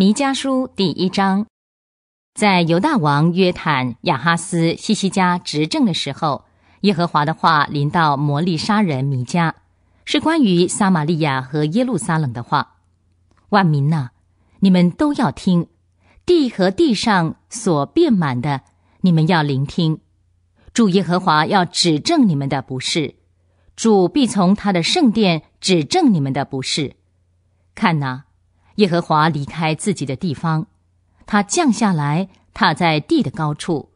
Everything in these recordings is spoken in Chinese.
弥迦书第一章，在犹大王约坦、亚哈斯、西西迦执政的时候，耶和华的话临到摩利沙人弥迦，是关于撒玛利亚和耶路撒冷的话。万民呐，你们都要听；地和地上所遍满的，你们要聆听。主耶和华要指证你们的不是，主必从他的圣殿指证你们的不是。看哪。耶和华离开自己的地方，他降下来，踏在地的高处，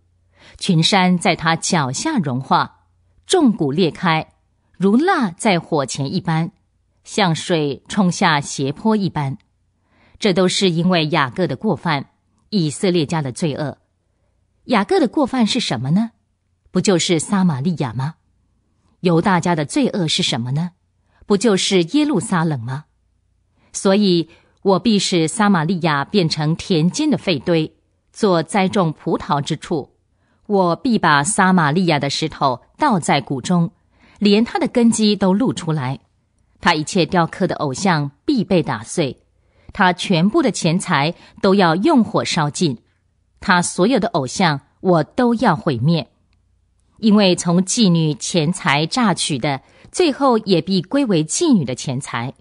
群山在他脚下融化，重谷裂开，如蜡在火前一般，像水冲下斜坡一般。这都是因为雅各的过犯，以色列家的罪恶。雅各的过犯是什么呢？不就是撒玛利亚吗？犹大家的罪恶是什么呢？不就是耶路撒冷吗？所以。我必使撒玛利亚变成田间的废堆，做栽种葡萄之处。我必把撒玛利亚的石头倒在谷中，连它的根基都露出来。它一切雕刻的偶像必被打碎，它全部的钱财都要用火烧尽。它所有的偶像我都要毁灭，因为从妓女钱财榨取的，最后也必归为妓女的钱财。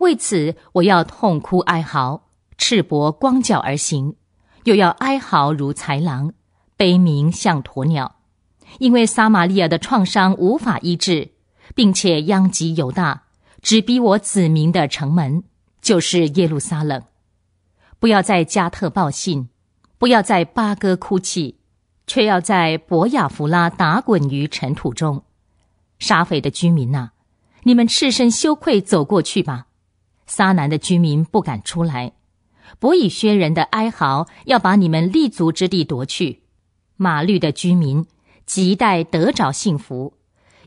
为此，我要痛哭哀嚎，赤膊光脚而行，又要哀嚎如豺狼，悲鸣像鸵鸟，因为撒玛利亚的创伤无法医治，并且殃及犹大，只逼我子民的城门就是耶路撒冷。不要在加特报信，不要在巴哥哭泣，却要在博雅弗拉打滚于尘土中。沙匪的居民呐，你们赤身羞愧走过去吧。撒南的居民不敢出来，伯以薛人的哀嚎要把你们立足之地夺去；马律的居民急待得找幸福，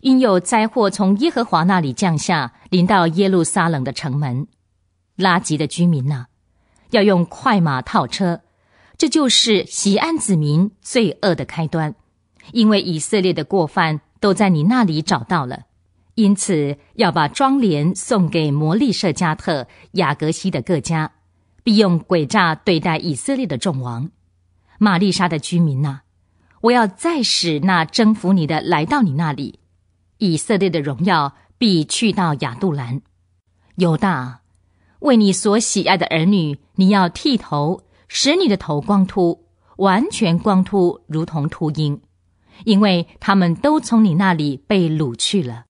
因有灾祸从耶和华那里降下，临到耶路撒冷的城门；拉吉的居民呐，要用快马套车，这就是西安子民罪恶的开端，因为以色列的过犯都在你那里找到了。因此，要把庄莲送给摩利舍加特、雅格西的各家，必用诡诈对待以色列的众王。玛丽莎的居民呐，我要再使那征服你的来到你那里。以色列的荣耀必去到亚杜兰。犹大，为你所喜爱的儿女，你要剃头，使你的头光秃，完全光秃，如同秃鹰，因为他们都从你那里被掳去了。